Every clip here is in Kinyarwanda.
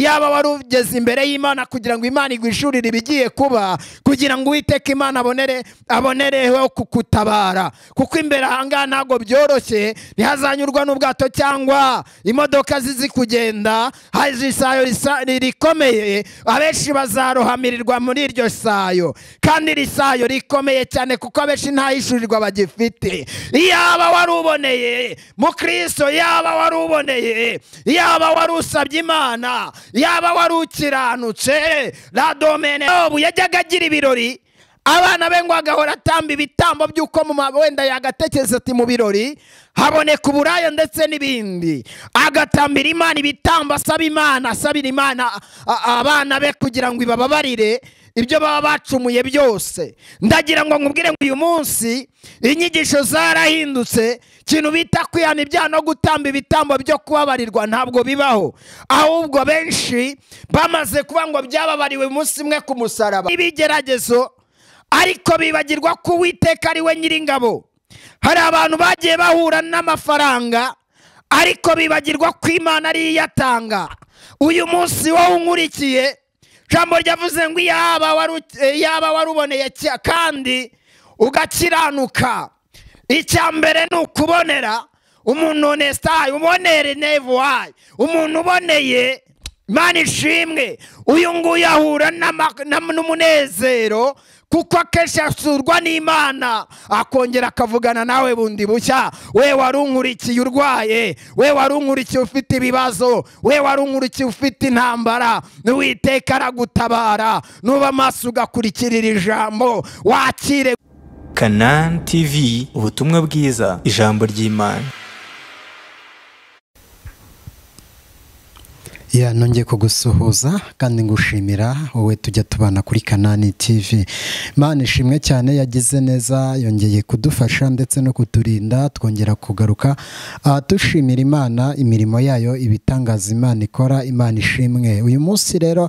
yaba wari ugeze imbere y'imana kugira ngo imana igwishurire ibigiye kuba kugira ngo uwiteke imana abonere abonereho kukutabara kuko imbere ahangaha ntabwo byoroshye ntihazanyurwa n'ubwato cyangwa imodoka zizi kugenda haje isayo rikomeye abenshi bazarohamirirwa muri iryo sayo kandi iri sayo rikomeye cyane kuko abenshi ntahishurirwa bagifite yaba wari uboneye mu kirisito yaba wari uboneye yaba wari usabye imana yaba wari ukiranutse radomene yobu yajyaga agira ibirori abana be ngo agahora atamba ibitambo by'uko mu wenda yagatekereza ati mu birori haboneka uburaya ndetse n'ibindi agatambira imana ibitambo asaba imana asabira imana abana be kugira ngo ibababarire ibyo baba bacumuye byose ndagira ngo nkubwire ngo uyu munsi inyigisho zarahindutse ikintu bita kwihana ibyaha no gutamba ibitambo byo kubabarirwa ntabwo bibaho ahubwo benshi bamaze kuba ngo byababariwe umunsi umwe ku musaraba n'ibigeragezo ariko bibagirwa ko uwiteka ari we nyir'ingabo hari abantu bagiye bahura n'amafaranga ariko bibagirwa ko imana ariyo iyatanga uyu munsi wowe unkurikiye ijambo ryavuze ngo iyaba waruboneye kandi ugakiranuka icya mbere ni ukubonera umuntu onesitayi ubonere nevuwayi umuntu uboneye imana ishimwe uyu nguyu ahura n'umunezero kuko akenshi asurwa n'imana akongera akavugana nawe bundi bushya we wari unkurikiye urwaye we wari unkurikiye ufite ibibazo we wari unkurikiye ufite intambara n'uwiteka aragutabara nuba maso ugakurikirira ijambo wakire kanani tivi ubutumwa bwiza ijambo ry'imana ya nongeye kugusuhuza kandi ngushimira wowe tujya tubana kuri kanani tv mani ishimwe cyane yagize neza yongeye kudufasha ndetse no kuturinda twongera kugaruka tushimira imana imirimo yayo ibitangaza imana ikora imana ishimwe uyu munsi rero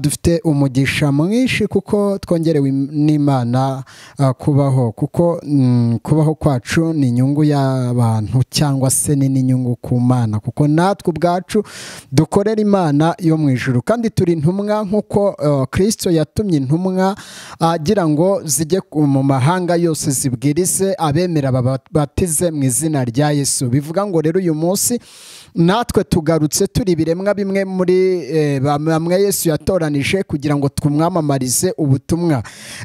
dufite umugisha mwinshi kuko twongerewe n'imana kubaho kuko mm, kubaho kwacu ni inyungu y'abantu cyangwa se ni n'inyungu ku mana kuko natwe ubwacu dukora dukorera imana yo mu ijuru kandi turi intumwa nk'uko eh, kirisito yatumye intumwa agira ngo zijye mu mahanga yose zibwirize abemera babatize mu izina rya yesu bivuga ngo rero uyu munsi natwe tugarutse turi ibiremwa bimwe muri eh, bamwe yesu yatoranije kugira ngo twumwamamarize ubutumwa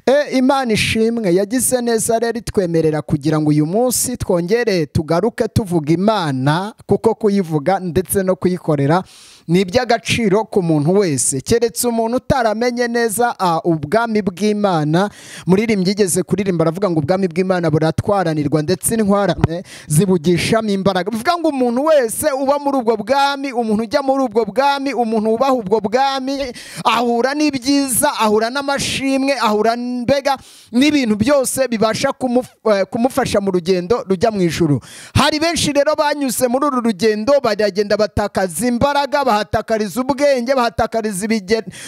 e, imana ishimwe yagize neza rero itwemerera kugira ngo uyu munsi twongere tugaruke tuvuga imana kuko kuyivuga ndetse no kuyikorera ni iby'agaciro ku muntu wese keretse umuntu utaramenye neza ubwami bw'imana muririmbyi igeze kuririmba aravuga ngo ubwami bw'imana buratwaranirwa ndetse intwarane zibugishamo imbaraga bivuga ngo umuntu wese uba muri ubwo bwami umuntu ujya muri ubwo bwami umuntu wubaha ubwo bwami ahura n'ibyiza ahura n'amashimwe ahura mbega n'ibintu byose bibasha eh, kumufasha mu rugendo rujya mu ijuru hari benshi rero banyuze muri uru rugendo baragenda batakaza imbaraga bahatakariza ubwenge bahatakariza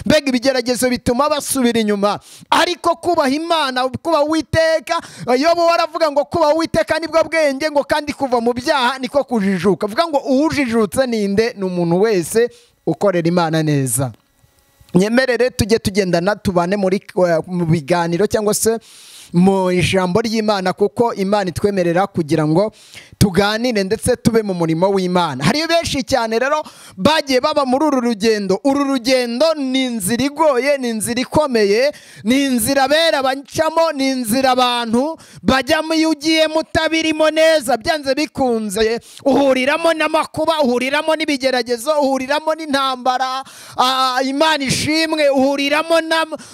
mbega ibigeragezo bituma basubira inyuma ariko kubaha imana kuba witeka yobu waravuga ngo kuba witeka nibwo bwenge ngo kandi kuva mu byaha niko kujijuka avuga ngo uwujijutse ninde ni umuntu wese ukorera imana neza nyemerere tujye tugendana tubane muri eh, mu biganiro cyangwa se mu ijambo ry'imana kuko imana itwemerera kugira ngo tuganire ndetse tube mu murimo w'imana hariyo benshi cyane rero bagiye baba muri uru rugendo uru rugendo ni inzira igoye ni inzira ikomeye ni inzira abera bacamo ni inzira abantu bajyamo iyo ugiye mutabirimo neza byanze bikunze uhuriramo n'amakuba uhuriramo n'ibigeragezo uhuriramo n'intambara ah, imana ishobora n'ubushimwe uhuriramo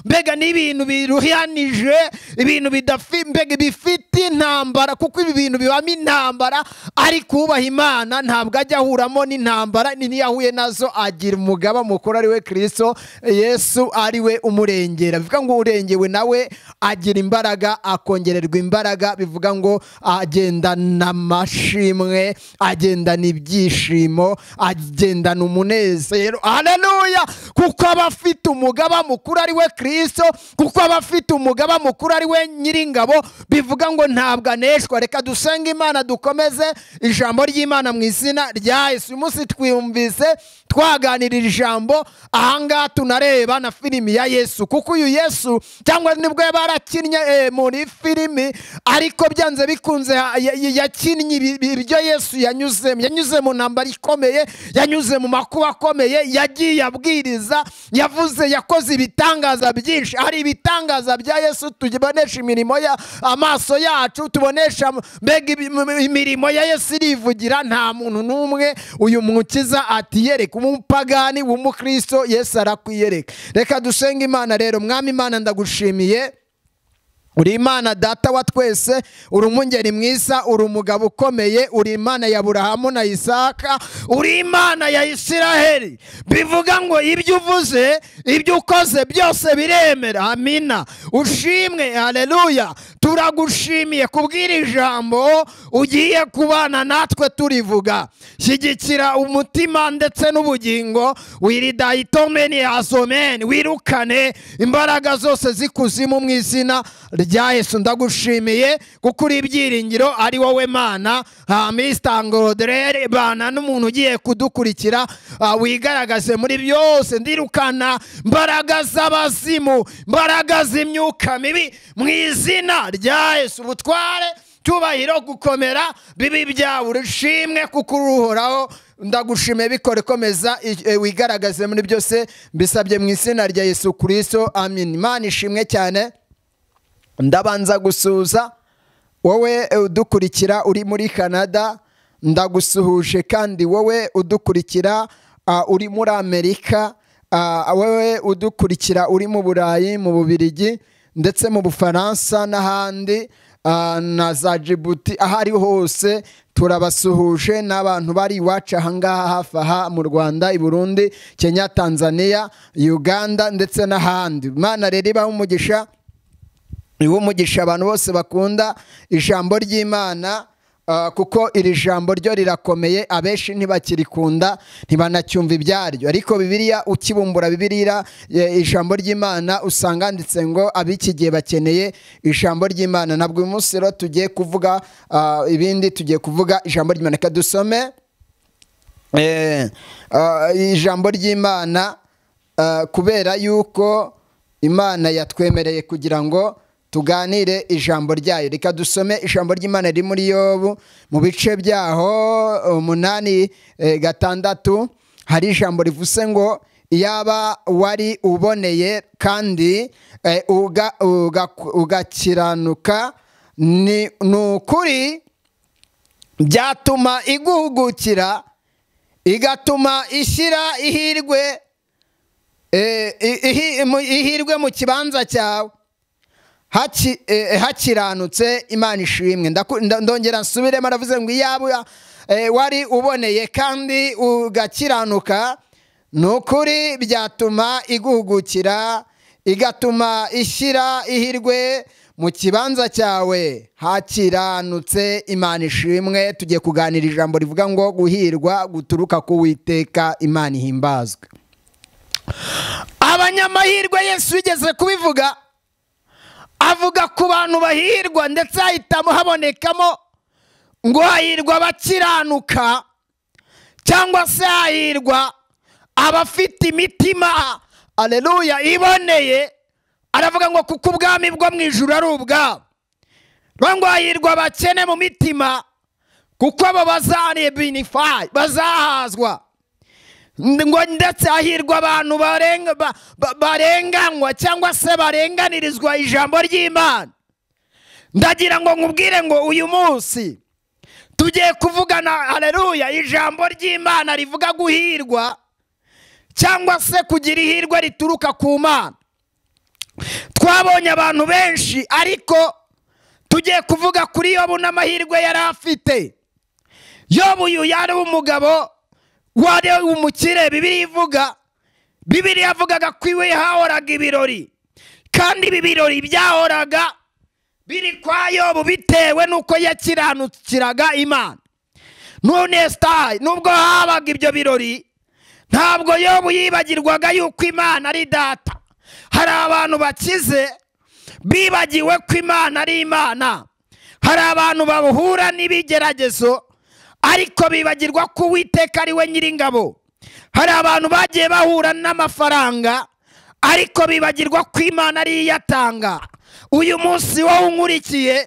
mbega ni ibintu biruhanije ibintu mbega bifite intambara kuko ibi bintu bibamo intambara ariko ubaha imana ntabwo ajya ahuramo n'intambara n'iyo ahuye nazo agira umugaba mukuru ari we kirisito yesu ari we umurengera bivuga ngo urengewe nawe agira imbaraga akongererwa imbaraga bivuga ngo agendana amashimwe agendana ibyishimo agendana umunezero hareruya kuko aba ufite umugaba mukuru ari we kirisito kuko abafite umugaba mukuru ari we nyiringabo bivuga ngo ntabwo aneshwa reka dusenge imana dukomeze ijambo ry'imana mu izina rya yesu uyu munsi twiyumvise twaganirira ijambo ahangaha tunareba na filimi ya yesu kuko uyu yesu cyangwa nibwo yaba yarakinnye eh, muri filimi ariko byanze bikunze yakinnye ibyo yesu yanyuzemo yanyuze mu ntambara ikomeye yanyuze mu makuba akomeye yagiye abwiriza yavuze yakoze ibitangaza byinshi hari ibitangaza bya yesu tubonesha imirimo ya amaso yacu tubonesha mbega imirimo ya yesu irivugira nta muntu n'umwe uyu mukiza atiyereka umupagani w'umukristo yesu arakwiyereka reka dusenge imana rero mwami imana ndagushimiye uri imana data wa twese uri umungeri mwiza uri umugabo ukomeye uri imana ya burahamu na isaka uri imana ya isiraheli bivuga ngo ibyo uvuze ibyo ukoze byose biremera amina ushimwe hareruya turagushimiye kubwira ijambo ugiye kubana natwe turivuga shyigikira umutima ndetse n'ubugingo wirida wiridayitomeni asomeni wirukane imbaraga zose z'ikuzimu mu izina rya Yesu ndagushimiye kuko uri ibyiringiro ari wowe mana hamistangodere bana n'umuntu ugiye kudukurikira wigaragaze muri byose ndirukana imbaraga z'abazimu imbaraga z'imyuka mibi mu izina rya Yesu ubutware tubahiro gukomera bibi byawe urishimwe kuko uruhoraho ndagushime bikora ikomeza e, wigaragaze muri byose mbisabye mu izina rya Yesu kirisito amin imana ishimwe cyane ndabanza gusuza wowe e, udukurikira uri muri canada ndagusuhuje kandi wowe udukurikira uri muri amerika wowe udukurikira uri mu burayi mu bubirigi ndetse mu bufaransa n'ahandi ah, na za jibuti aho ari hose turabasuhuje n'abantu bari iwacu ahangaha hafi aha mu rwanda i burundi kenya tanzania uganda ndetse n'ahandi imana rero ibaho umugisha iha umugisha abantu bose bakunda ijambo ry'imana Uh, kuko iri jambo ryo rirakomeye abenshi ntibakirikunda ntibanacyumva ibyaryo ariko bibiliya ukibumbura bibirira ijambo ry'imana usanga handitse ngo ab'iki gihe bakeneye ijambo ry'imana ntabwo uyu munsi rero tugiye kuvuga uh, ibindi tugiye kuvuga ijambo ry'imana reka dusome eh, uh, ijambo ry'imana kubera yuko imana yatwemereye kugira ngo tuganire ijambo ryayo reka dusome ijambo ry'imana riri muri yobu mu bice byaho umunani eh, gatandatu hari ijambo rivuze ngo yaba wari uboneye kandi eh, ugakiranuka ni ukuri byatuma iguhugukira igatuma ishyira ihirwe eh, ihirwe mu kibanza cyawe Eh, eh, hakiranutse imana ishimwe ndongera nsubiremo aravuze ngo iyaba eh, wari uboneye kandi ugakiranuka ni ukuri byatuma iguhugukira igatuma ishyira ihirwe mu kibanza cyawe hakiranutse imana ishimwe tugiye kuganira ijambo rivuga ngo guhirwa guturuka ku witeka imana ihimbazwe abanyamahirwe yesu wigeze kubivuga avuga ku bantu bahirwa ndetse hahitamo habonekamo ngo hahirwa abakiranuka cyangwa se hahirwa abafite imitima areruya iboneye aravuga ngo kuko ubwami bwo mu ijoro ari ubwabo ngo hahirwa abakene mu mitima kuko abo bazahazwa ngo ndetse hahirwa abantu barenganywa cyangwa se barenganirizwa ijambo ry'imana ndagira ngo nkubwire ngo uyu munsi tugiye kuvugana hareruya ijambo ry'imana rivuga guhirwa cyangwa se kugira ihirwe rituruka ku mana twabonye abantu benshi ariko tugiye kuvuga kuri yobu n'amahirwe yari afite yobu uyu yari umugabo wari umukire bibiri ivuga bibiri yavugaga ko iwe hahoraga ibirori kandi ibi birori byahoraga biri kwa yobu bitewe n'uko yakiranukiraga imana none sitayi nubwo habaga ibyo birori ntabwo yobu yibagirwaga yuko imana ari data hari abantu bakize bibagiwe ko imana ari imana hari abantu bahura n'ibigeragezo ariko bibagirwa ko uwiteka ari we nyiringabo hari abantu bagiye bahura n'amafaranga ariko bibagirwa ko imana ariyo iyatanga uyu munsi wowe unkurikiye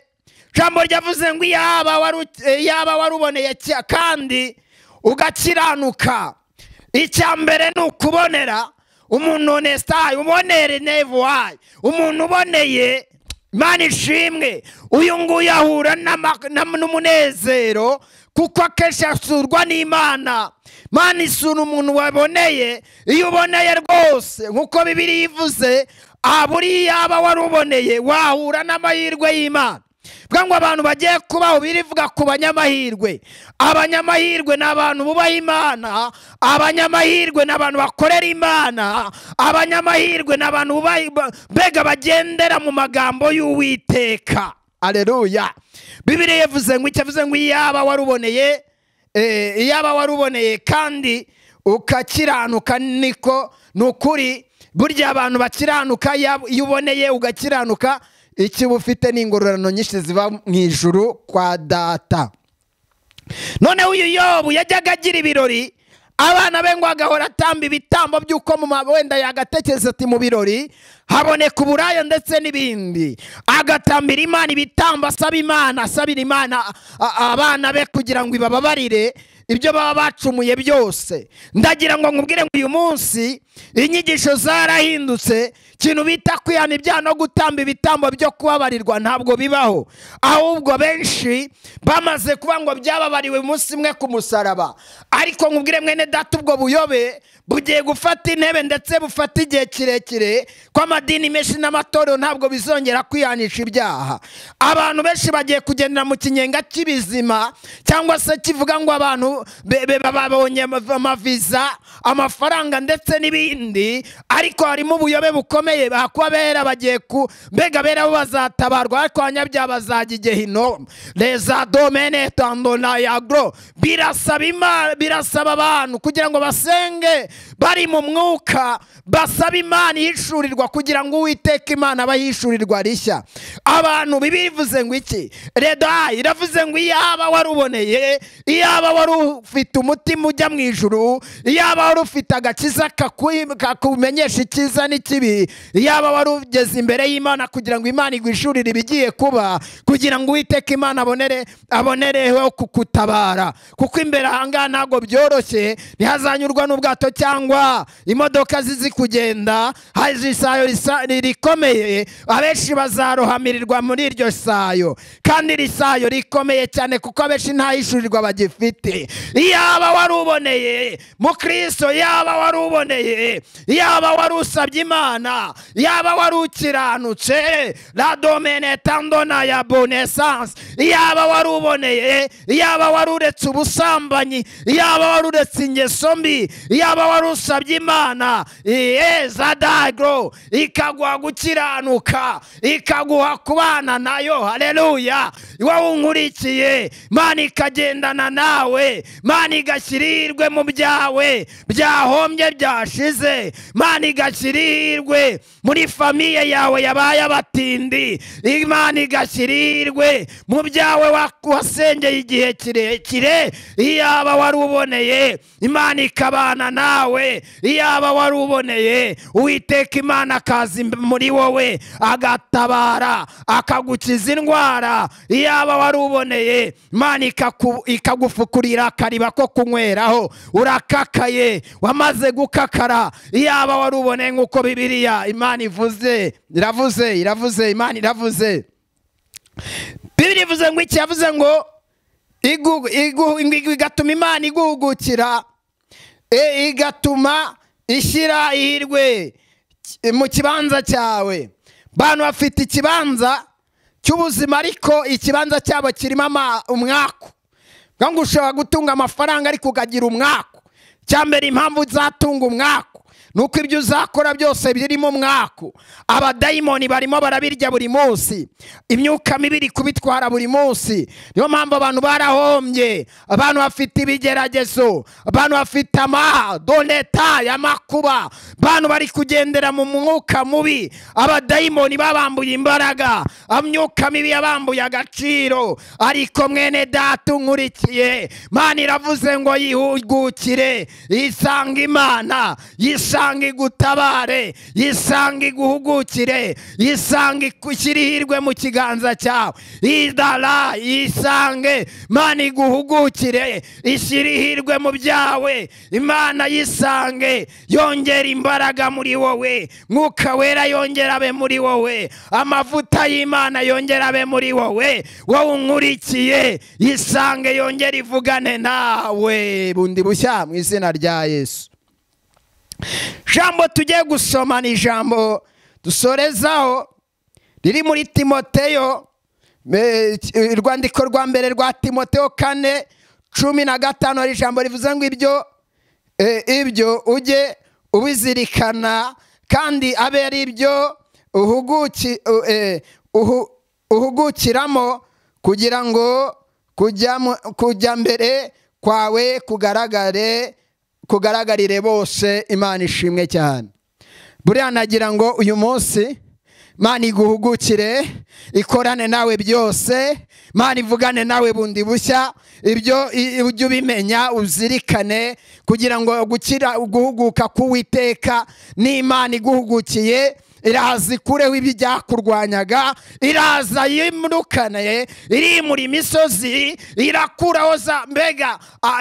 ijambo ryavuze ngo yaba waruboneye eh, kandi ugakiranuka icya mbere ni ukubonera umuntu onesitayi ubonere nevuwayi umuntu uboneye imana ishimwe uyu nguyu ahura n'umunezero kuko akenshi asurwa n'imana imana isura umuntu waboneye iyo uboneye rwose nk'uko bibiri yivuze aha buriya yaba waruboneye wahura n'amahirwe y'imana bwa ngo abantu bagiye kubaho birivuga ku banyamahirwe abanyamahirwe ni abantu bubaha imana abanyamahirwe ni abantu bakorera imana abanyamahirwe ni abantu mbega bagendera mu magambo y'uwiteka areruya bibiriya yavuze ngo icyo avuze ngo iyaba waruboneye eh, iyaba waruboneye kandi ukakiranuka niko ni ukuri burya abantu bakiranuka iyo uboneye ugakiranuka icyo uba ufite ni ingororano nyinshi ziba mu ijuru kwa data noneho uyu yobu yajyaga agira ibirori abana be ngo agahora atamba ibitambo by'uko mu wenda yagatekereza ati mu birori haboneka uburaya ndetse n'ibindi agatambira imana ibitambo asaba imana asabira imana abana be kugira ngo ibababarire ibyo baba bacumuye byose ndagira ngo nkubwire ngo uyu munsi inyigisho zarahindutse ikintu bita kwihana ibyaha no gutamba ibitambo byo kubabarirwa ntabwo bibaho ahubwo benshi bamaze kuba ngo byababariwe umunsi umwe ku musaraba ariko nkubwire mwene data ubwo buyobe bugiye gufata intebe ndetse bufata igihe kirekire ko amadini menshi n'amatorero ntabwo bizongera kwihanisha ibyaha abantu benshi bagiye kugendera mu kinyenga cy'ibizima cyangwa se kivuga ngo abantu babonye amaviza amafaranga ndetse n'ibindi kindi ariko harimo ubuyobe bukomeye bakuba abera bagiye ku mbega abera bo bazatabarwa ariko abanyabyaha bazajya igehino reza domene tandona yagro birasaba birasaba abantu kugira ngo basenge bari mu mwuka basaba imana ihishurirwa kugira ngo uwiteka imana yishurirwa rishya abantu bibivuze ngo iki reda iravuze ngo iyaba waruboneye iyaba wari ufite umutima ujya mu ijuru iyaba warufite agakiza kakuri kumenyesha icyiza n'ikibi yaba wari ugeze imbere y'imana kugira ngo imana igwishurire ibigiye kuba kugira ngo uwiteke imana abonere abonereho kukutabara kuko imbere ahangaha ntabwo byoroshye ntihazanyurwa n'ubwato cyangwa imodoka zizi kugenda haje isayo rikomeye abenshi bazarohamirirwa muri iryo sayo kandi iri sayo rikomeye cyane kuko abenshi nta bagifite yaba wari uboneye mu kristo yaba wari uboneye wese yaba wari usabye imana yaba wari ukiranutse radomene tandona ya bonesanse yaba wari uboneye yaba wari uretse ubusambanyi yaba wari uretse ingeso mbi yaba wari usabye imana yeza dagro ikaguha gukiranuka ikaguha kubana nayo hareruya iwawe unkurikiye imana ikagendana nawe imana igashyirirwe mu byawe byahombye byashize imana igashyirirwe muri famiye yawe yabaye abatindi imana igashyirirwe mu byawe wasengeye igihe kirekire iyaba wari uboneye imana ikabana nawe iyaba wari uboneye uwiteka imana akaza muri wowe agatabara akagukiza indwara iyo yaba wari uboneye imana ikagufukurira akariba ko kunyweraho urakakaye wamaze gukakara yaba wari uboneye nk'uko bibiriya imana ivuze iravuze iravuze imana iravuze bibiri ivuze ngo iki yavuze ngo igatuma imana iguhugukira e, igatuma ishyira ihirwe mu kibanza cyawe bantu bafite ikibanza cy'ubuzima ariko ikibanza cyabo kirimo umwaku ngo ushobora gutunga amafaranga ariko ukagira umwaku mbere impamvu zatunga umwaku nuko ibyo uzakora byose birimo mwaku abadayimoni barimo barabirya buri munsi imyuka mibi iri kubitwara buri munsi niyo mpamvu abantu barahombye abantu bafite ibigeragezo abantu bafite amadoneta y'amakuba abantu bari kugendera mu mwuka mubi abadayimoni babambuye imbaraga imyuka mibi yabambuye agaciro ariko mwene data unkurikiye imana iravuze ngo yihugukire isanga imana yisanga yisanga igutabare yisanga iguhugukire yisanga igushyire ihirwe mu kiganza cyawe idara yisange imana iguhugukire ishyire ihirwe mu byawe imana yisange yongera imbaraga muri wowe mwuka wera yongera abe muri wowe amavuta y'imana yongera abe muri wowe wowe unkurikiye yisange yongera ivugane nawe bundi bushya mu izina rya yesu jambo tujye gusoma ni ijambo dusorezaho riri muri timoteyo urwandiko rwa mbere rwa timoteyo kane cumi na gatanu hari ijambo rivuze ngo ibyo e, ibyo ujye ubizirikana kandi abe ari ibyo e, uhugukiramo kugira ngo kujya mbere kwawe kugaragare kugaragarire bose imana ishimwe cyane buriya nagira ngo uyu munsi imana iguhugukire ikorane nawe byose imana ivugane nawe bundi bushya ibyo ujye ubimenya uzirikane kugira ngo gukira guhuguka k'uwiteka n'imana iguhugukiye iraza ikureho ibijyakurwanyaga iraza yimukane irimura imisozi irakuraho za mbega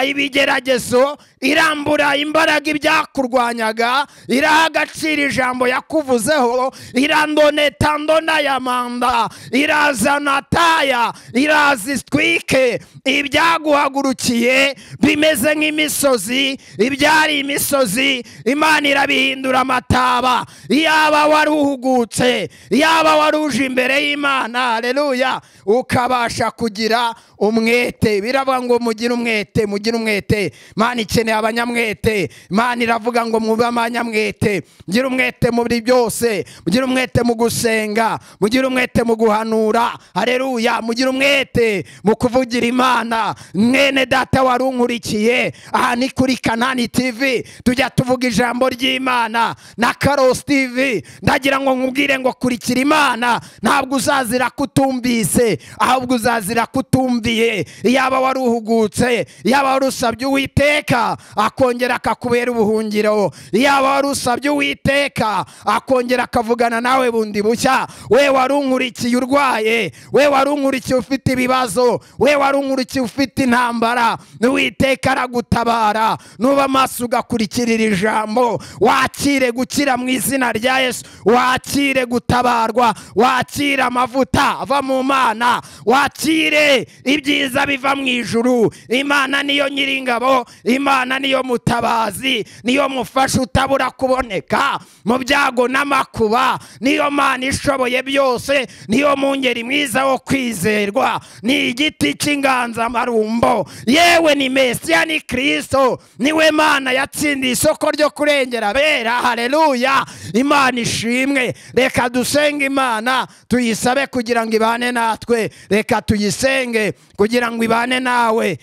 ibigeragezo irambura imbaraga ibyakurwanyaga iraha agaciro ijambo yakuvuzeho irandoneta ndona ya manda irazana taya iraza isitwike ibyaguhagurukiye bimeze nk'imisozi ibyari imisozi imana irabihindura amataba iyaba wari uhugutse yaba wari uje imbere y'imana reruya ukabasha kugira umwete biravuga ngo mugire umwete mugire umwete mani ikeneye abanyamwete mani iravuga ngo mwube abanyamwete mugire umwete muri byose mugire umwete mu gusenga mugire umwete mu guhanura hareruya mugire umwete mu kuvugira imana mwene data wari unkurikiye aha ni kuri kanani tivi tujya tuvuga ijambo ry'imana na karosi tivi wagira ngo nkubwire ngo kurikira imana ntabwo uzazira kutumvise ahubwo uzazira kutumviye yaba waruhugutse yaba warusabye uwiteka akongera akakubera ubuhungiro yaba warusabye uwiteka akongera akavugana nawe bundi bushya we warunkurikiye urwaye we warunkurikiye ufite ibibazo we warunkurikiye ufite intambara uwiteka aragutabara nuba amaso ugakurikirira ijambo wakire gukira mu izina rya yesu wakire gutabarwa wakire amavuta ava mu mana wakire ibyiza biva mu ijuru imana niyo nyiringabo imana niyo mutabazi niyo mufasha utabura kuboneka mu byago n'amakuba niyo mana ishoboye byose niyo mungeri mwiza wo kwizerwa ni igiti cy'inganzamarumbo yewe ni mesiya ni kirisito niwe mana yatsindiye isoko ryo kurengera abera hareruya imana ishimwe ishimwe reka dusenge imana tuyisabe kugira ngo ibane natwe reka tuyisenge kugira ngo ibane nawe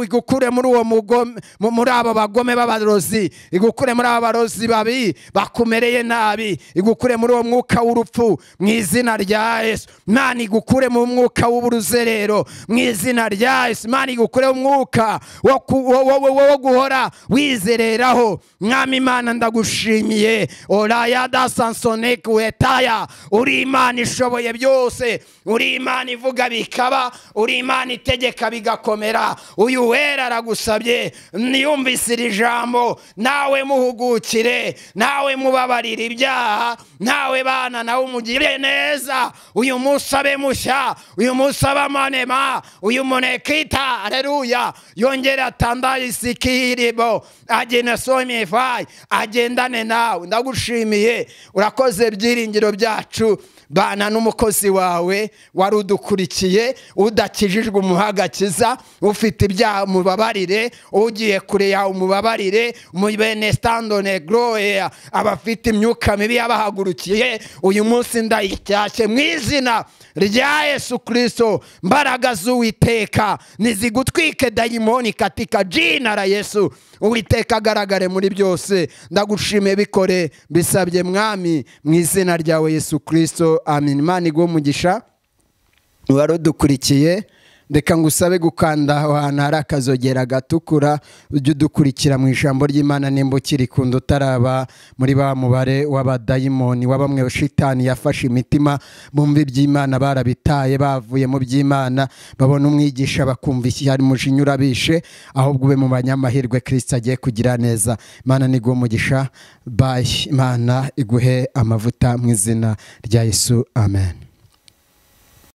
igukure muri uwo mugome muri abo bagome b'abarozi igukure muri abo barozi babi bakumereye nabi igukure muri uwo mwuka w'urupfu mu izina rya yesu mwana igukure mu mwuka w'uburuzerero mu izina rya yesu mwana igukure umwuka wo guhora wizereraho mwami imana ndagushimiye oraya dasa sansone kuhetaya uri imana ishoboye byose uri imana ivuga bikaba uri imana itegeka bigakomera uyu wera aragusabye niyumvise iri jambo nawe muhugukire nawe mubabarire ibyaha nawe bana nawe umugire neza uyu musabe mushya uyu munsi abe amanema uyu munekita areruya yongere atandaye isikiribo agenda somifai agendane nawe ndagushimiye urakoze ibyiringiro byacu bana n'umukozi wawe wari udukurikiye udakijijwe umuhagakiza ufite ibyaha umubabarire ugiye kure yawe umubabarire bene sitandone goroweya abafite imyuka mibi yabahagurukiye uyu munsi ndayishyashye mu izina rya Yesu kirisito mbaraga z'uwiteka nizigutwike dayimoni katika jina la Yesu uwiteka agaragare muri byose ndagushime bikore bisabye mwami mu izina ryawe yesu kirisito amin imana umugisha uwari udukurikiye reka ngusabe gukanda aho hari akazogera gatukura ujye udukurikira mu ijambo ry'imana nimba ukiri kunda utaraba muri ba mubare w'abadayimoni wa bamwe shitani yafashe imitima bumva iby'imana barabitaye bavuye mu by'imana babona umwigisha bakumva ishyari mujinya urabishe ahubwo ube mu banyamahirwe kirisita agiye kugira neza imana ni umugisha bayi imana iguhe amavuta mu izina rya yesu amen